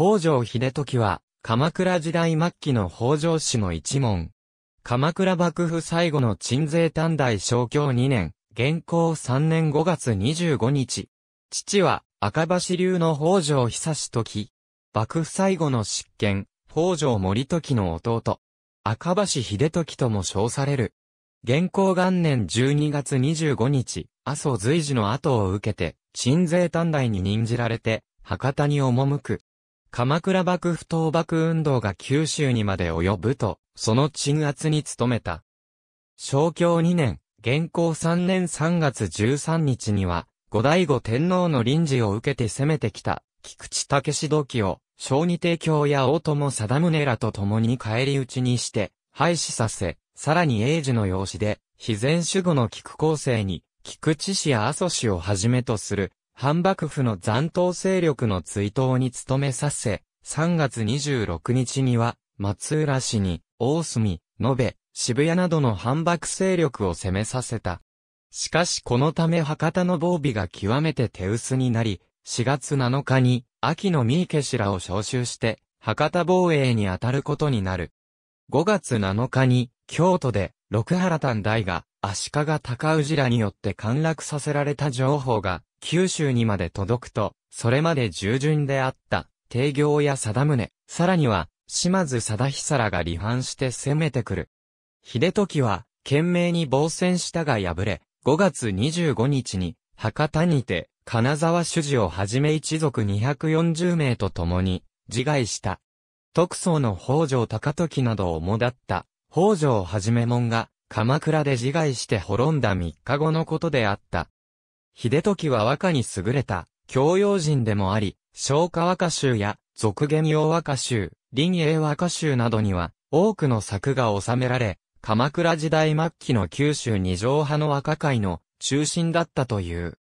北条秀時は、鎌倉時代末期の北条氏の一門。鎌倉幕府最後の鎮西短大小教2年、元寇3年5月25日。父は、赤橋流の北条久し時。幕府最後の執権、北条森時の弟。赤橋秀時とも称される。元寇元年12月25日、麻生随時の後を受けて、鎮西短大に任じられて、博多に赴く。鎌倉幕府倒幕運動が九州にまで及ぶと、その鎮圧に努めた。昭教2年、元寇3年3月13日には、後醍醐天皇の臨時を受けて攻めてきた、菊池武同期を、小児帝京や大友貞宗らと共に帰り討ちにして、廃止させ、さらに英治の養子で、非前守護の菊後世に、菊池氏や阿蘇氏をはじめとする、反幕府の残党勢力の追悼に努めさせ、3月26日には、松浦市に、大隅、延べ、渋谷などの反幕勢力を攻めさせた。しかしこのため博多の防備が極めて手薄になり、4月7日に、秋の三池氏らを召集して、博多防衛に当たることになる。5月7日に、京都で、六原丹大が、足利高氏らによって陥落させられた情報が、九州にまで届くと、それまで従順であった、帝行や貞宗、さらには、島津貞久らが離反して攻めてくる。秀時は、懸命に防戦したが敗れ、5月25日に、博多にて、金沢主事をはじめ一族240名と共に、自害した。特捜の北条高時などをもだった、北条はじめもんが、鎌倉で自害して滅んだ3日後のことであった。秀時は和歌に優れた、教養人でもあり、昭歌和歌集や、俗言用和歌集、林英和歌集などには、多くの作が収められ、鎌倉時代末期の九州二条派の和歌会の中心だったという。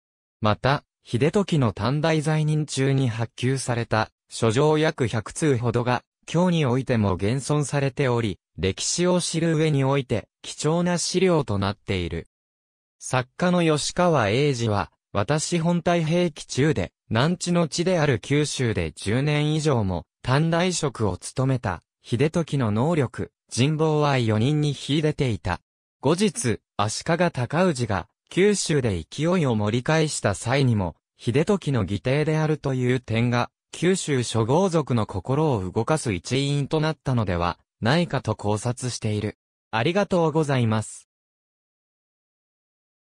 また、秀時の短大在任中に発給された、書状約100通ほどが、今日においても現存されており、歴史を知る上において、貴重な資料となっている。作家の吉川英治は、私本体兵器中で、南地の地である九州で10年以上も、短大職を務めた、秀時の能力、人望は4人に秀でていた。後日、足利尊氏が、九州で勢いを盛り返した際にも、秀時の義弟であるという点が、九州諸豪族の心を動かす一因となったのでは、ないかと考察している。ありがとうございます。